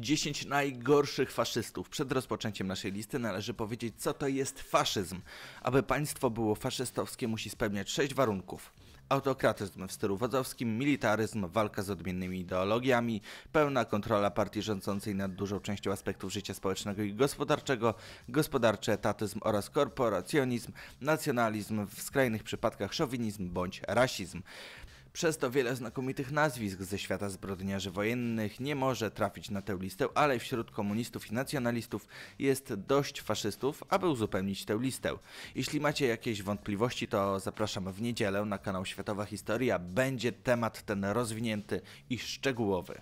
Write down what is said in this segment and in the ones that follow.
10 najgorszych faszystów. Przed rozpoczęciem naszej listy należy powiedzieć, co to jest faszyzm. Aby państwo było faszystowskie, musi spełniać 6 warunków. Autokratyzm w stylu wodzowskim, militaryzm, walka z odmiennymi ideologiami, pełna kontrola partii rządzącej nad dużą częścią aspektów życia społecznego i gospodarczego, gospodarczy etatyzm oraz korporacjonizm, nacjonalizm, w skrajnych przypadkach szowinizm bądź rasizm. Przez to wiele znakomitych nazwisk ze świata zbrodniarzy wojennych nie może trafić na tę listę, ale wśród komunistów i nacjonalistów jest dość faszystów, aby uzupełnić tę listę. Jeśli macie jakieś wątpliwości, to zapraszam w niedzielę na kanał Światowa Historia. Będzie temat ten rozwinięty i szczegółowy.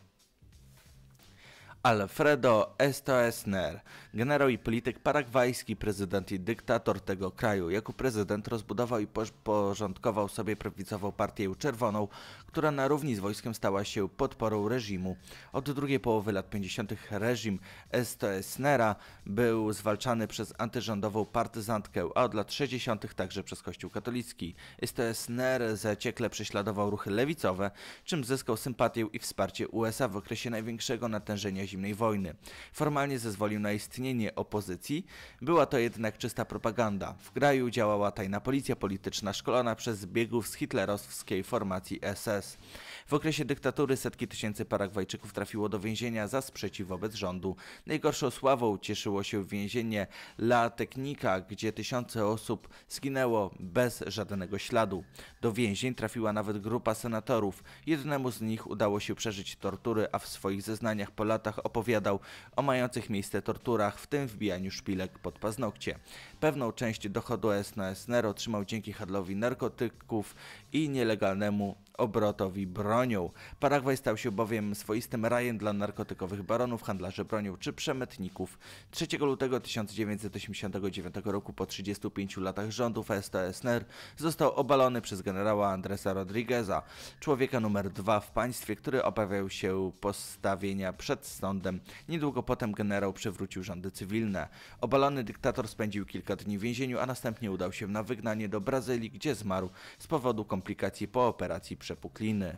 Alfredo Estoesner, generał i polityk paragwajski, prezydent i dyktator tego kraju. Jako prezydent rozbudował i porządkował sobie prawicową partię czerwoną, która na równi z wojskiem stała się podporą reżimu. Od drugiej połowy lat 50. reżim Estoesnera był zwalczany przez antyrządową partyzantkę, a od lat 60. także przez Kościół katolicki. Estoesner zaciekle prześladował ruchy lewicowe, czym zyskał sympatię i wsparcie USA w okresie największego natężenia zimnej wojny. Formalnie zezwolił na istnienie opozycji, była to jednak czysta propaganda. W kraju działała tajna policja polityczna szkolona przez zbiegów z hitlerowskiej formacji SS. W okresie dyktatury setki tysięcy Paragwajczyków trafiło do więzienia za sprzeciw wobec rządu. Najgorszą sławą cieszyło się więzienie La Technica, gdzie tysiące osób zginęło bez żadnego śladu. Do więzień trafiła nawet grupa senatorów. Jednemu z nich udało się przeżyć tortury, a w swoich zeznaniach po latach opowiadał o mających miejsce torturach, w tym wbijaniu szpilek pod paznokcie. Pewną część dochodu Esner otrzymał dzięki handlowi narkotyków i nielegalnemu obrotowi bronią. Paragwaj stał się bowiem swoistym rajem dla narkotykowych baronów, handlarzy bronią czy przemytników. 3 lutego 1989 roku po 35 latach rządów STSNR został obalony przez generała Andresa Rodrigueza, człowieka numer dwa w państwie, który obawiał się postawienia przed sądem. Niedługo potem generał przywrócił rządy cywilne. Obalony dyktator spędził kilka dni w więzieniu, a następnie udał się na wygnanie do Brazylii, gdzie zmarł z powodu komplikacji po operacji przepukliny,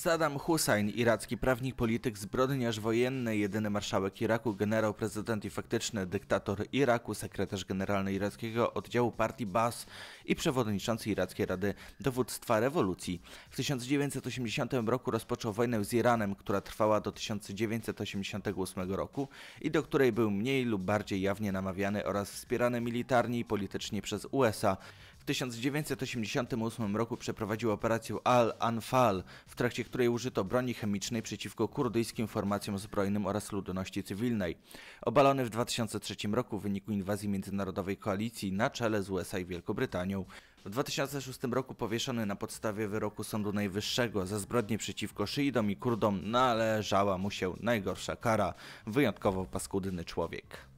Saddam Hussein, iracki prawnik, polityk, zbrodniarz wojenny, jedyny marszałek Iraku, generał, prezydent i faktyczny dyktator Iraku, sekretarz generalny irackiego oddziału partii Bas i przewodniczący Irackiej Rady Dowództwa Rewolucji. W 1980 roku rozpoczął wojnę z Iranem, która trwała do 1988 roku i do której był mniej lub bardziej jawnie namawiany oraz wspierany militarnie i politycznie przez USA. W 1988 roku przeprowadził operację Al-Anfal, w trakcie której użyto broni chemicznej przeciwko kurdyjskim formacjom zbrojnym oraz ludności cywilnej. Obalony w 2003 roku w wyniku inwazji międzynarodowej koalicji na czele z USA i Wielką Brytanią. W 2006 roku powieszony na podstawie wyroku Sądu Najwyższego za zbrodnie przeciwko szyidom i Kurdom należała mu się najgorsza kara. Wyjątkowo paskudny człowiek.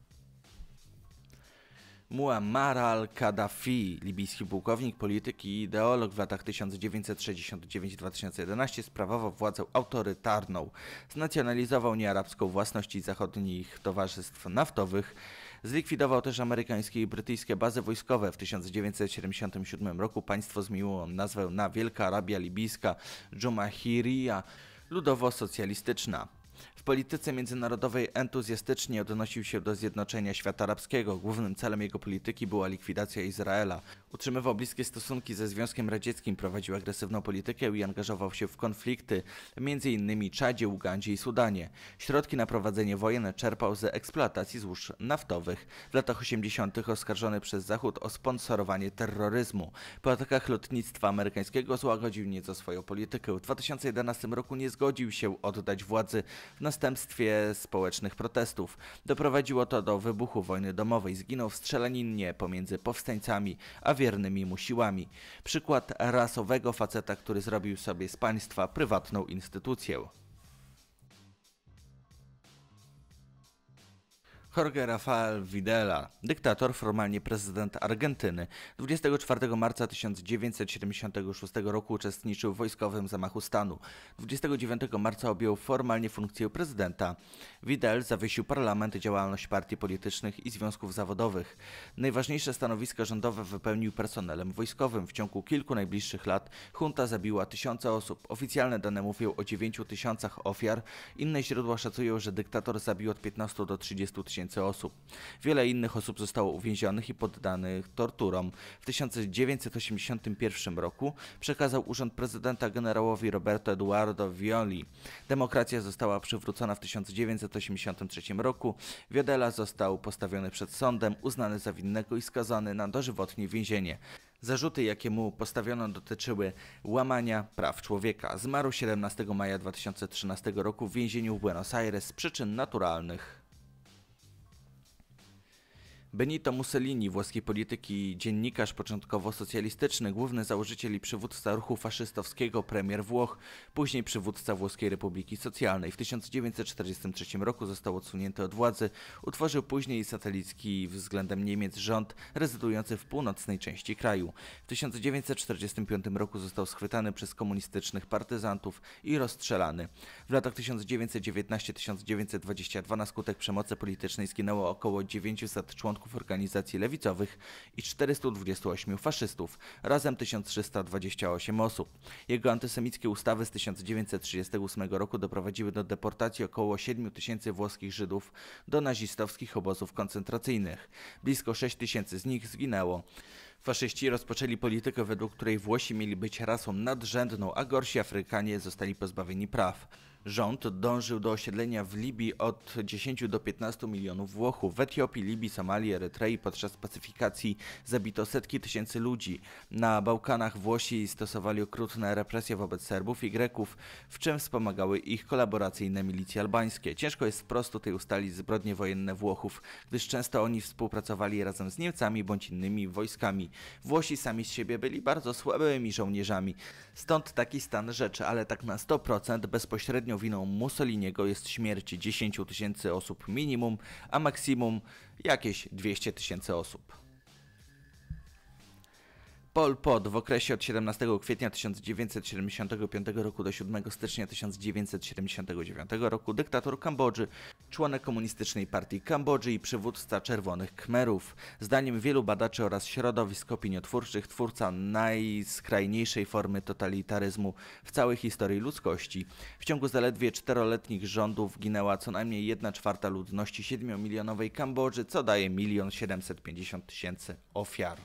Muammar al-Kaddafi, libijski pułkownik, polityk i ideolog w latach 1969-2011 sprawował władzę autorytarną. Znacjonalizował niearabską własność i zachodnich towarzystw naftowych. Zlikwidował też amerykańskie i brytyjskie bazy wojskowe. W 1977 roku państwo zmieniło nazwę na Wielka Arabia Libijska Dżumahiriya, Ludowo-Socjalistyczna. W polityce międzynarodowej entuzjastycznie odnosił się do zjednoczenia świata arabskiego. Głównym celem jego polityki była likwidacja Izraela. Utrzymywał bliskie stosunki ze Związkiem Radzieckim, prowadził agresywną politykę i angażował się w konflikty, m.in. Czadzie, Ugandzie i Sudanie. Środki na prowadzenie wojen czerpał ze eksploatacji złóż naftowych. W latach 80. oskarżony przez Zachód o sponsorowanie terroryzmu. Po atakach lotnictwa amerykańskiego złagodził nieco swoją politykę. W 2011 roku nie zgodził się oddać władzy w następstwie społecznych protestów. Doprowadziło to do wybuchu wojny domowej. Zginął w strzelaninie pomiędzy powstańcami a zawiernymi mu siłami. Przykład rasowego faceta, który zrobił sobie z państwa prywatną instytucję. Jorge Rafael Videla, dyktator, formalnie prezydent Argentyny, 24 marca 1976 roku uczestniczył w wojskowym zamachu stanu. 29 marca objął formalnie funkcję prezydenta. Videl zawiesił parlament, działalność partii politycznych i związków zawodowych. Najważniejsze stanowiska rządowe wypełnił personelem wojskowym. W ciągu kilku najbliższych lat junta zabiła tysiące osób. Oficjalne dane mówią o 9 tysiącach ofiar. Inne źródła szacują, że dyktator zabił od 15 do 30 tysięcy tysięcy osób. Wiele innych osób zostało uwięzionych i poddanych torturom. W 1981 roku przekazał urząd prezydenta generałowi Roberto Eduardo Violi. Demokracja została przywrócona w 1983 roku. Wiedela został postawiony przed sądem, uznany za winnego i skazany na dożywotnie więzienie. Zarzuty, jakie mu postawiono, dotyczyły łamania praw człowieka. Zmarł 17 maja 2013 roku w więzieniu w Buenos Aires z przyczyn naturalnych. Benito Mussolini, włoski polityk i dziennikarz początkowo socjalistyczny, główny założyciel i przywódca ruchu faszystowskiego, premier Włoch, później przywódca Włoskiej Republiki Socjalnej. W 1943 roku został odsunięty od władzy, utworzył później satelicki względem Niemiec rząd rezydujący w północnej części kraju. W 1945 roku został schwytany przez komunistycznych partyzantów i rozstrzelany. W latach 1919-1922 na skutek przemocy politycznej zginęło około 900 członków członków organizacji lewicowych i 428 faszystów, razem 1328 osób. Jego antysemickie ustawy z 1938 roku doprowadziły do deportacji około 7 tysięcy włoskich Żydów do nazistowskich obozów koncentracyjnych. Blisko 6 tysięcy z nich zginęło. Faszyści rozpoczęli politykę, według której Włosi mieli być rasą nadrzędną, a gorsi Afrykanie zostali pozbawieni praw. Rząd dążył do osiedlenia w Libii od 10 do 15 milionów Włochów. W Etiopii, Libii, Somalii, Erytrei podczas pacyfikacji zabito setki tysięcy ludzi. Na Bałkanach Włosi stosowali okrutne represje wobec Serbów i Greków, w czym wspomagały ich kolaboracyjne milicje albańskie. Ciężko jest wprost tutaj ustalić zbrodnie wojenne Włochów, gdyż często oni współpracowali razem z Niemcami bądź innymi wojskami. Włosi sami z siebie byli bardzo słabymi żołnierzami. Stąd taki stan rzeczy, ale tak na 100% bezpośrednio bezpośrednią winą Mussoliniego jest śmierć 10 tysięcy osób minimum, a maksimum jakieś 200 tysięcy osób. Pol Pot w okresie od 17 kwietnia 1975 roku do 7 stycznia 1979 roku dyktator Kambodży, członek Komunistycznej Partii Kambodży i przywódca Czerwonych Kmerów. Zdaniem wielu badaczy oraz środowisk opiniotwórczych twórca najskrajniejszej formy totalitaryzmu w całej historii ludzkości. W ciągu zaledwie czteroletnich rządów ginęła co najmniej 1 czwarta ludności 7-milionowej Kambodży, co daje 1 750 tysięcy ofiar.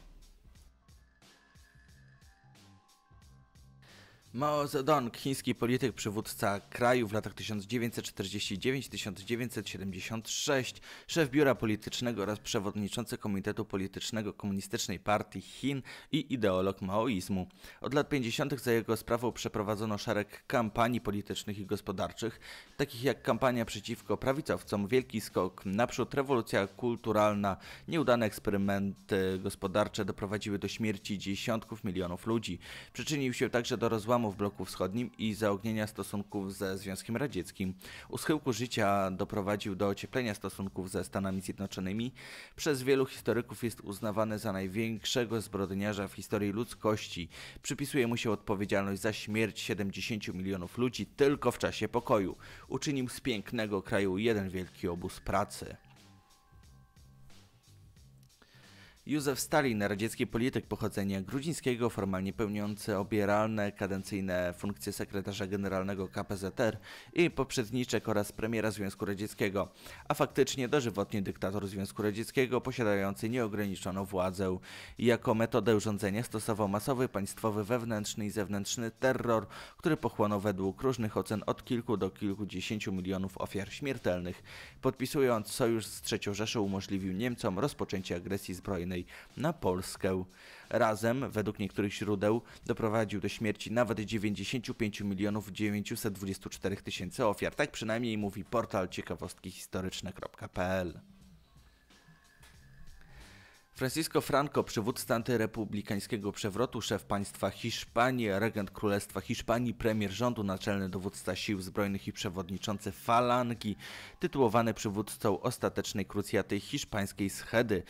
Mao Zedong, chiński polityk, przywódca kraju w latach 1949-1976, szef biura politycznego oraz przewodniczący Komitetu Politycznego Komunistycznej Partii Chin i ideolog maoizmu. Od lat 50. za jego sprawą przeprowadzono szereg kampanii politycznych i gospodarczych, takich jak kampania przeciwko prawicowcom, wielki skok naprzód, rewolucja kulturalna, nieudane eksperymenty gospodarcze doprowadziły do śmierci dziesiątków milionów ludzi. Przyczynił się także do rozłamu w bloku wschodnim i zaognienia stosunków ze Związkiem Radzieckim. U schyłku życia doprowadził do ocieplenia stosunków ze Stanami Zjednoczonymi. Przez wielu historyków jest uznawany za największego zbrodniarza w historii ludzkości. Przypisuje mu się odpowiedzialność za śmierć 70 milionów ludzi tylko w czasie pokoju. Uczynił z pięknego kraju jeden wielki obóz pracy. Józef Stalin, radziecki polityk pochodzenia gruzińskiego, formalnie pełniący obieralne kadencyjne funkcje sekretarza generalnego KPZR i poprzedniczek oraz premiera Związku Radzieckiego, a faktycznie dożywotni dyktator Związku Radzieckiego posiadający nieograniczoną władzę. Jako metodę urządzenia stosował masowy, państwowy, wewnętrzny i zewnętrzny terror, który pochłonął według różnych ocen od kilku do kilkudziesięciu milionów ofiar śmiertelnych. Podpisując sojusz z III Rzeszą umożliwił Niemcom rozpoczęcie agresji zbrojnej na Polskę. Razem, według niektórych źródeł, doprowadził do śmierci nawet 95 milionów 924 tysięcy ofiar. Tak przynajmniej mówi portal ciekawostkihistoryczne.pl. Francisco Franco, przywódca antyrepublikańskiego przewrotu, szef państwa Hiszpanii, regent Królestwa Hiszpanii, premier rządu, naczelny dowódca sił zbrojnych i przewodniczący falangi, tytułowany przywódcą ostatecznej krucjaty hiszpańskiej schedy.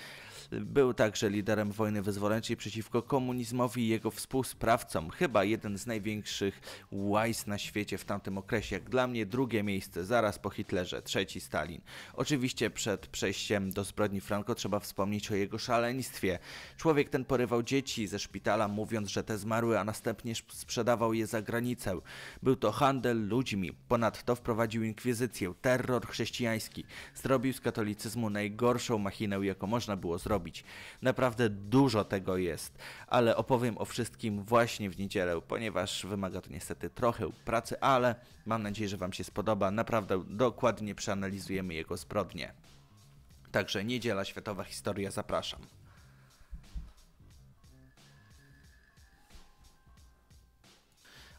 Był także liderem wojny wyzwoleńczej przeciwko komunizmowi i jego współsprawcom. Chyba jeden z największych łajs na świecie w tamtym okresie. Jak dla mnie drugie miejsce, zaraz po Hitlerze, trzeci Stalin. Oczywiście przed przejściem do zbrodni Franco trzeba wspomnieć o jego szaleństwie szaleństwie. Człowiek ten porywał dzieci ze szpitala, mówiąc, że te zmarły, a następnie sprzedawał je za granicę. Był to handel ludźmi. Ponadto wprowadził inkwizycję, terror chrześcijański. Zrobił z katolicyzmu najgorszą machinę, jaką można było zrobić. Naprawdę dużo tego jest, ale opowiem o wszystkim właśnie w niedzielę, ponieważ wymaga to niestety trochę pracy, ale mam nadzieję, że Wam się spodoba. Naprawdę dokładnie przeanalizujemy jego zbrodnie. Także Niedziela Światowa Historia zapraszam.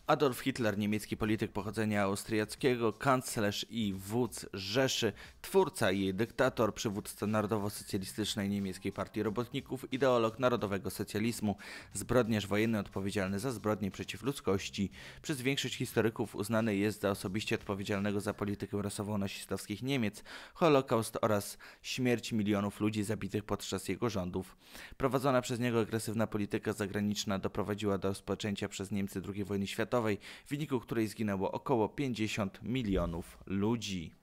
Adolf Hitler, niemiecki polityk pochodzenia austriackiego, kanclerz i wódz Rzeszy, twórca i dyktator, przywódca Narodowo-Socjalistycznej Niemieckiej Partii Robotników, ideolog narodowego socjalizmu, zbrodniarz wojenny odpowiedzialny za zbrodnie przeciw ludzkości. Przez większość historyków uznany jest za osobiście odpowiedzialnego za politykę rasową nazistowskich Niemiec, Holokaust oraz śmierć milionów ludzi zabitych podczas jego rządów. Prowadzona przez niego agresywna polityka zagraniczna doprowadziła do rozpoczęcia przez Niemcy II wojny światowej światowej, w wyniku której zginęło około 50 milionów ludzi.